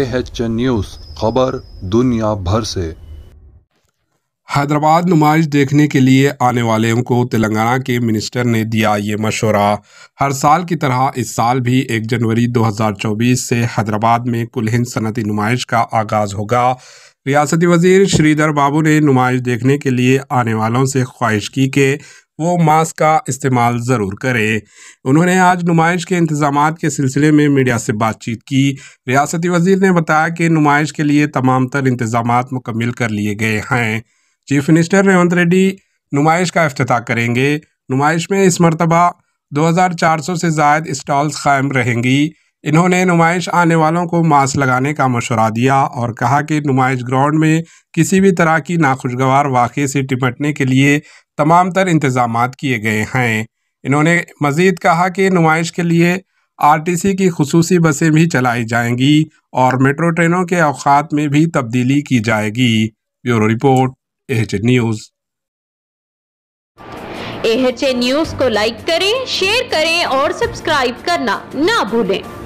H news खबर दुनिया भर से हैदराबाद नुमाइश देखने के लिए आने वाले को तेलंगाना के मिनिस्टर ने दिया ये मशवरा हर साल की तरह इस साल भी 1 जनवरी 2024 से हैदराबाद में कुल हिंद सनती नुमाइश का आगाज़ होगा रियासती वजीर श्रीधर बाबू ने नुमाइश देखने के लिए आने वालों से ख्वाहिश की कि वो मास्क का इस्तेमाल ज़रूर करें उन्होंने आज नुमाइश के इंतजाम के सिलसिले में मीडिया से बातचीत की रियासती वजीर ने बताया कि नुमाइश के लिए तमाम तर इंतजाम मुकम्मिल कर लिए गए हैं चीफ मिनिस्टर रेवंत रेड्डी नुमाइश का अफ्ताह करेंगे नुमाइश में इस मरतबा दो हज़ार चार सौ से जायद इस्टॉल्स कायम रहेंगी इन्होंने नुमाइश आने वालों को मास्क लगाने का मशवरा दिया और कहा कि नुमाइश ग्राउंड में किसी भी तरह की नाखुशगवार वाक़े से टिपटने के लिए तमाम तर इंतज़ाम किए गए हैं इन्होंने मज़ीद कहा कि नुमाइश के लिए आर टी सी की खसूसी बसें भी चलाई जाएंगी और मेट्रो ट्रेनों के अवकात में भी तब्दीली की जाएगी bureau report H news H news को लाइक करें शेयर करें और सब्सक्राइब करना ना भूलें